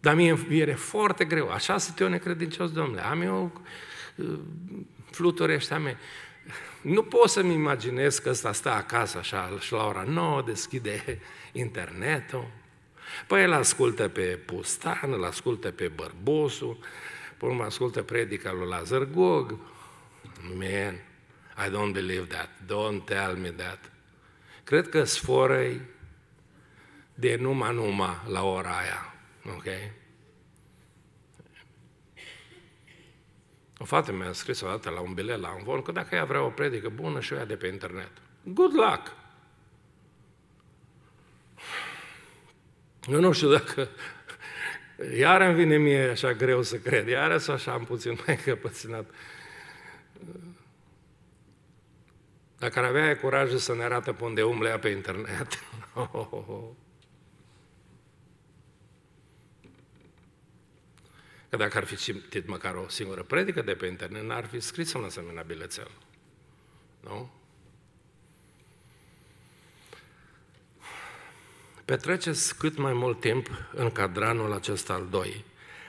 Dar mie e foarte greu. Așa sunt eu necredincios, domnule. Am eu uh, fluturi ăștia mei. Nu pot să-mi imaginez că ăsta stă acasă așa și la ora 9 deschide internetul Păi el ascultă pe Pustan, îl ascultă pe Bărbosu, pe mă ascultă predica lui Lazar Gog. Man, I don't believe that. Don't tell me that. Cred că sforăi de numai numai la ora aia. Ok? O fată mi-a scris odată la un bilet la vol că dacă ea vrea o predică bună și o ia de pe internet. Good luck! Eu nu știu dacă iar îmi vine mie așa greu să cred, iară să așa am puțin mai căpățânat. Dacă ar avea curajul să ne arată pe unde umblea pe internet. Că dacă ar fi citit măcar o singură predică de pe internet, n-ar fi scris în asemenea bilețel. Nu? Petreceți cât mai mult timp în cadranul acesta al doi.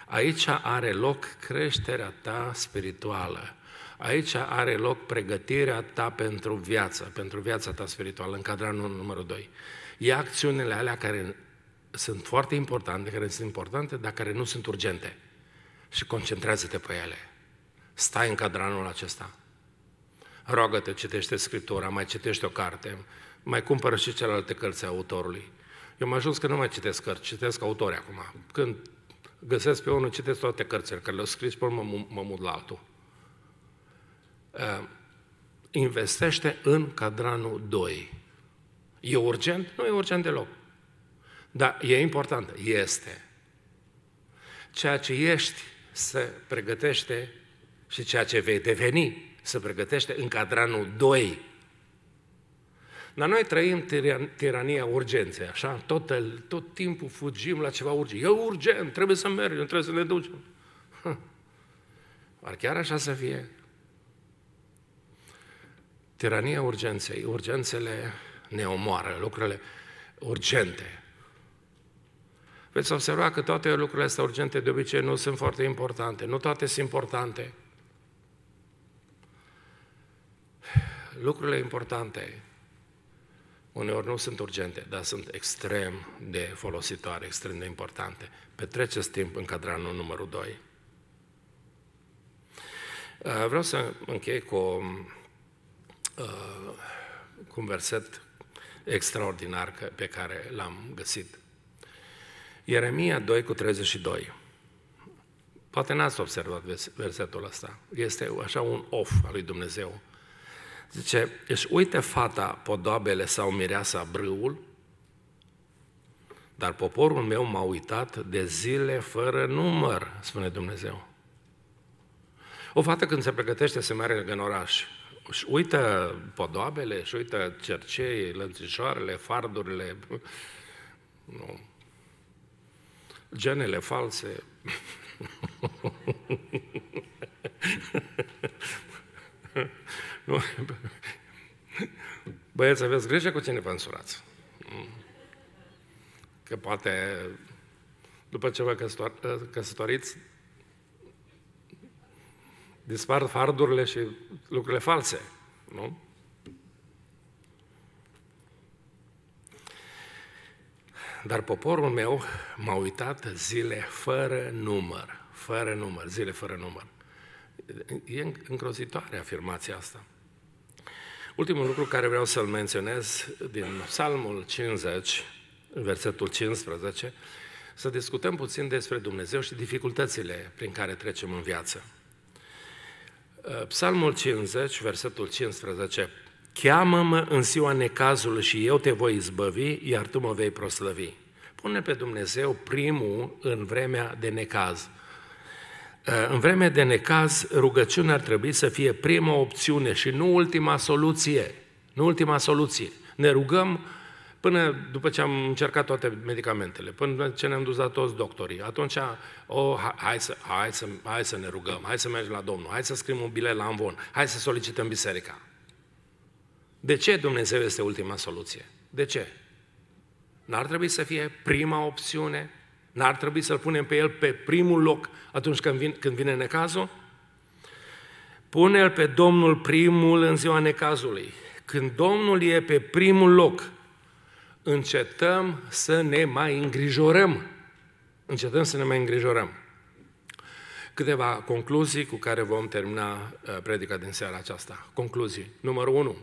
Aici are loc creșterea ta spirituală. Aici are loc pregătirea ta pentru viață, pentru viața ta spirituală, în cadranul numărul 2. E acțiunile alea care sunt foarte importante, care sunt importante, dar care nu sunt urgente. Și concentrează-te pe ele. Stai în cadranul acesta. Roagă-te, citește Scriptura, mai citește o carte, mai cumpără și celelalte cărți autorului. Eu am ajuns că nu mai citesc cărți, citesc autori acum. Când găsesc pe unul, citesc toate cărțile care le-au scris, până mă, mă mut la altul. Uh, investește în cadranul 2. E urgent? Nu e urgent deloc. Dar e important? Este. Ceea ce ești se pregătește și ceea ce vei deveni se pregătește în cadranul 2 dar noi trăim tirania urgenței, așa? Tot, tot timpul fugim la ceva urgent. E urgent, trebuie să mergem, trebuie să ne ducem. Ar chiar așa să fie? Tirania urgenței. Urgențele ne omoară, lucrurile urgente. Veți observa că toate lucrurile astea urgente de obicei nu sunt foarte importante, nu toate sunt importante. Lucrurile importante uneori nu sunt urgente, dar sunt extrem de folositoare, extrem de importante. Petreceți timp în cadranul numărul 2. Uh, vreau să închei cu, uh, cu un verset extraordinar pe care l-am găsit. Ieremia 2 cu 32. Poate n-ați observat versetul ăsta. Este așa un of al lui Dumnezeu. Zice, își uite fata podoabele sau mireasa brâul, dar poporul meu m-a uitat de zile fără număr, spune Dumnezeu. O fată când se pregătește să meargă în oraș, își uită podoabele, își uită cercei, lănțișoarele, fardurile, nu, genele false. Nu? Băieți, aveți grijă cu cine vă însurați. Mm. Că poate, după ce vă căsătoriți, dispar fardurile și lucrurile false, nu? Dar poporul meu m-a uitat zile fără număr, fără număr, zile fără număr. E îngrozitoare afirmația asta. Ultimul lucru care vreau să-l menționez din Psalmul 50, versetul 15, să discutăm puțin despre Dumnezeu și dificultățile prin care trecem în viață. Uh, Psalmul 50, versetul 15, Cheamă-mă în ziua necazului și eu te voi izbăvi, iar tu mă vei proslăvi. Pune pe Dumnezeu primul în vremea de necaz. Eh, în vreme de necaz, rugăciunea ar trebui să fie prima opțiune și nu ultima soluție. Nu ultima soluție. Ne rugăm până după ce am încercat toate medicamentele, până ce ne-am dus la toți doctorii. Atunci, oh, hai, să, hai, să, hai să ne rugăm, hai să mergem la Domnul, hai să scriem un bilet la Amvon, hai să solicităm biserica. De ce Dumnezeu este ultima soluție? De ce? N-ar trebui să fie prima opțiune? N-ar trebui să-L punem pe El pe primul loc atunci când vine, când vine necazul? Pune-L pe Domnul primul în ziua necazului. Când Domnul e pe primul loc, încetăm să ne mai îngrijorăm. Încetăm să ne mai îngrijorăm. Câteva concluzii cu care vom termina uh, predica din seara aceasta. Concluzii. Numărul 1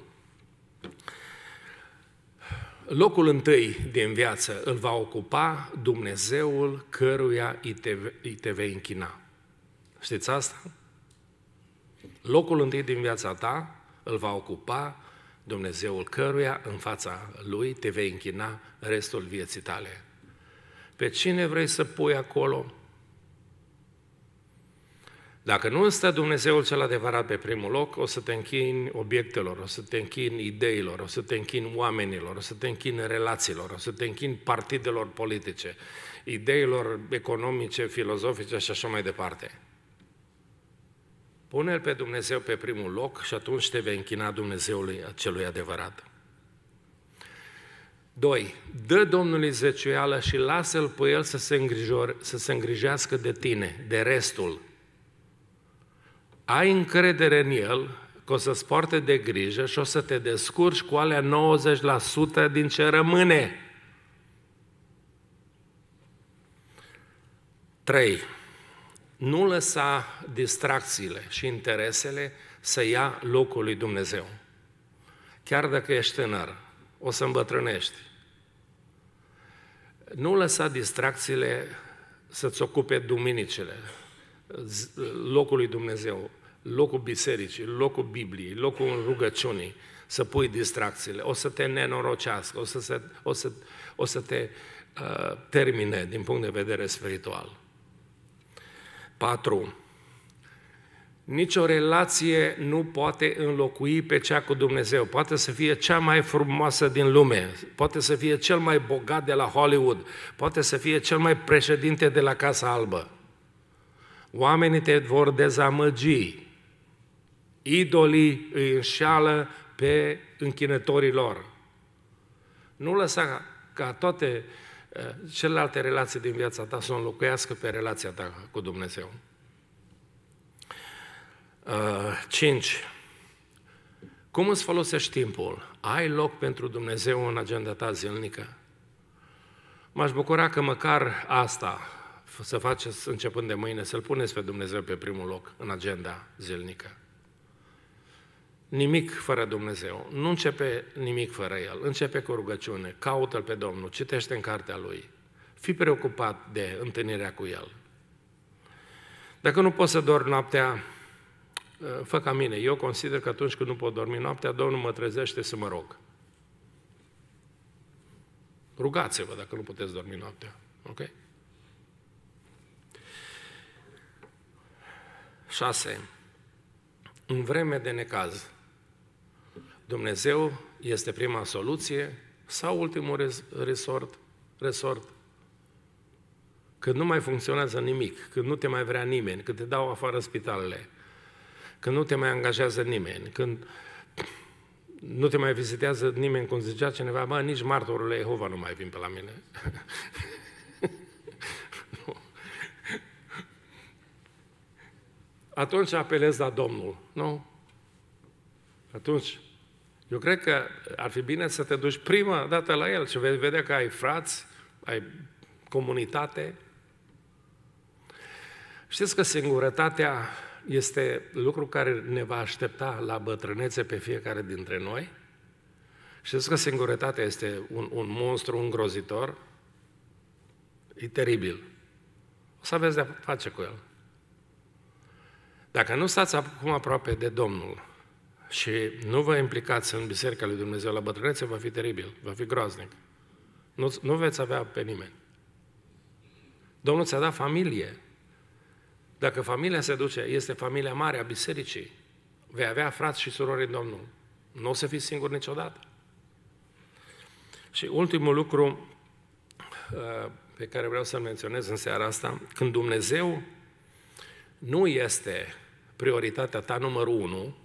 locul întâi din viață îl va ocupa Dumnezeul căruia îi te, îi te vei închina. Știți asta? Locul întâi din viața ta îl va ocupa Dumnezeul căruia în fața lui te vei închina restul vieții tale. Pe cine vrei să pui acolo? Dacă nu stă Dumnezeul cel adevărat pe primul loc, o să te închini obiectelor, o să te închini ideilor, o să te închini oamenilor, o să te închini relațiilor, o să te închini partidelor politice, ideilor economice, filozofice și așa mai departe. Pune-L pe Dumnezeu pe primul loc și atunci te vei închina Dumnezeului celui adevărat. 2. Dă Domnului zeciuială și lasă-L pe El să se, îngrijor, să se îngrijească de tine, de restul, ai încredere în El, că o să-ți poarte de grijă și o să te descurci cu alea 90% din ce rămâne. 3. Nu lăsa distracțiile și interesele să ia locul lui Dumnezeu. Chiar dacă ești tânăr, o să îmbătrânești. Nu lăsa distracțiile să-ți ocupe duminicile, locul lui Dumnezeu locul bisericii, locul Bibliei, locul rugăciunii, să pui distracțiile, o să te nenorocească, o să, se, o să, o să te uh, termine din punct de vedere spiritual. 4. Nicio relație nu poate înlocui pe cea cu Dumnezeu. Poate să fie cea mai frumoasă din lume, poate să fie cel mai bogat de la Hollywood, poate să fie cel mai președinte de la Casa Albă. Oamenii te vor dezamăgi Idolii îi înșeală pe închinătorii lor. Nu lăsa ca toate uh, celelalte relații din viața ta să o înlocuiască pe relația ta cu Dumnezeu. 5. Uh, Cum îți folosești timpul? Ai loc pentru Dumnezeu în agenda ta zilnică? M-aș bucura că măcar asta să faceți începând de mâine, să-L puneți pe Dumnezeu pe primul loc în agenda zilnică. Nimic fără Dumnezeu. Nu începe nimic fără El. Începe cu rugăciune. Caută-L pe Domnul. Citește în cartea Lui. Fii preocupat de întâlnirea cu El. Dacă nu poți să dormi noaptea, ă, fă ca mine. Eu consider că atunci când nu pot dormi noaptea, Domnul mă trezește să mă rog. Rugați-vă dacă nu puteți dormi noaptea. Ok? 6. În vreme de necaz, Dumnezeu este prima soluție sau ultimul resort, resort. Când nu mai funcționează nimic, când nu te mai vrea nimeni, când te dau afară spitalele, când nu te mai angajează nimeni, când nu te mai vizitează nimeni, cum zicea cineva, mă, nici martorul Jehova nu mai vin pe la mine. Atunci apelez la Domnul, nu? Atunci eu cred că ar fi bine să te duci prima dată la el și vei vedea că ai frați, ai comunitate. Știți că singurătatea este lucru care ne va aștepta la bătrânețe pe fiecare dintre noi? Știți că singurătatea este un, un monstru îngrozitor? E teribil. O să aveți de-a face cu el. Dacă nu stați acum aproape de Domnul, și nu vă implicați în Biserica lui Dumnezeu la bătrânețe, va fi teribil, va fi groaznic. Nu, nu veți avea pe nimeni. Domnul ți-a dat familie. Dacă familia se duce, este familia mare a bisericii, vei avea frați și surori în Domnul. Nu o să fii singur niciodată. Și ultimul lucru uh, pe care vreau să-l menționez în seara asta, când Dumnezeu nu este prioritatea ta numărul unu,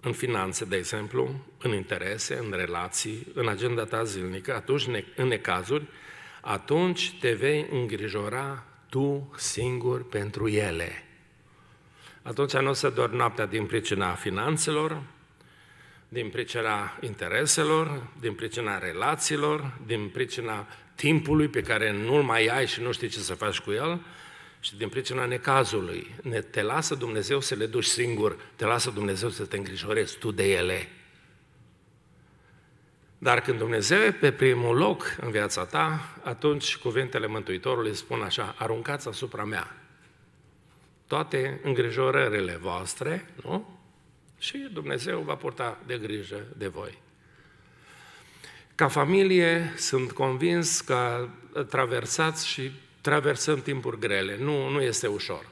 în finanțe, de exemplu, în interese, în relații, în agenda ta zilnică, atunci, în necazuri, atunci te vei îngrijora tu singur pentru ele. Atunci nu o să dormi noaptea din pricina finanțelor, din pricina intereselor, din pricina relațiilor, din pricina timpului pe care nu-l mai ai și nu știi ce să faci cu el, și din pricina necazului, ne, te lasă Dumnezeu să le duci singur, te lasă Dumnezeu să te îngrijorezi tu de ele. Dar când Dumnezeu e pe primul loc în viața ta, atunci cuvintele Mântuitorului spun așa, aruncați asupra mea toate îngrijorările voastre, nu? Și Dumnezeu va purta de grijă de voi. Ca familie, sunt convins că traversați și traversăm timpuri grele, nu, nu este ușor.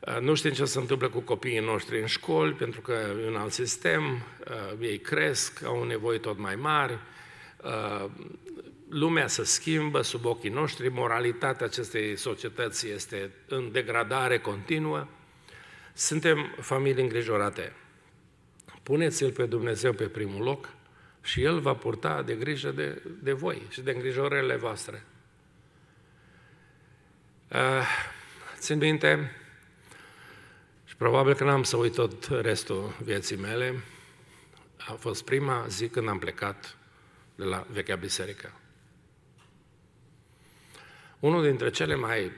Uh, nu știm ce se întâmplă cu copiii noștri în școli, pentru că e un alt sistem, uh, ei cresc, au nevoi tot mai mari, uh, lumea se schimbă sub ochii noștri, moralitatea acestei societăți este în degradare continuă, suntem familii îngrijorate. Puneți-L pe Dumnezeu pe primul loc și El va purta de grijă de, de voi și de îngrijorările voastre. Eh, țin minte, și probabil că n-am să uit tot restul vieții mele, a fost prima zi când am plecat de la vechea biserică. Unul dintre cele mai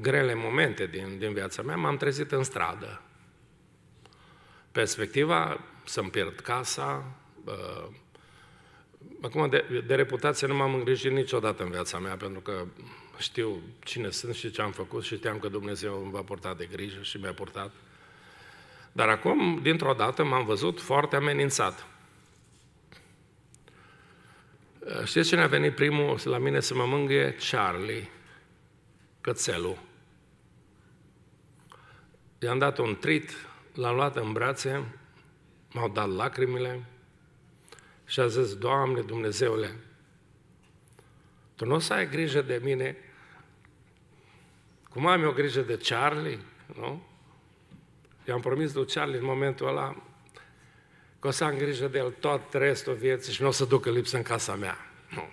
grele momente din, din viața mea, m-am trezit în stradă. Perspectiva să-mi pierd casa, uh, acum de, de reputație nu m-am îngrijit niciodată în viața mea, pentru că știu cine sunt și ce am făcut și știam că Dumnezeu îmi va purta de grijă și mi-a purtat. Dar acum, dintr-o dată, m-am văzut foarte amenințat. Știți cine a venit primul la mine să mă mângâie? Charlie, cățelul. I-am dat un trit, l-am luat în brațe, m-au dat lacrimile și a zis, Doamne Dumnezeule, tu nu o să ai grijă de mine cum am eu grijă de Charlie, nu? I-am promis lui Charlie în momentul ăla că o să am grijă de el tot restul vieții și nu o să ducă lipsă în casa mea. Nu.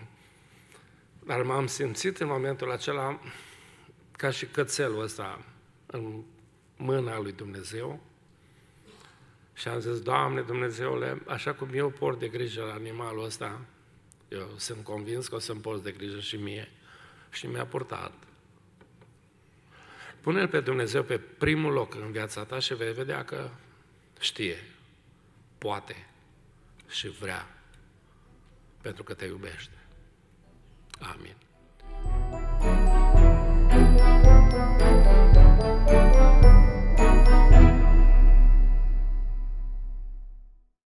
Dar m-am simțit în momentul acela ca și cățelul ăsta în mâna lui Dumnezeu și am zis, Doamne Dumnezeule, așa cum eu port de grijă la animalul ăsta, eu sunt convins că o să-mi poți de grijă și mie. Și mi-a purtat. Pune-L pe Dumnezeu pe primul loc în viața ta și vei vedea că știe, poate și vrea, pentru că te iubește. Amin.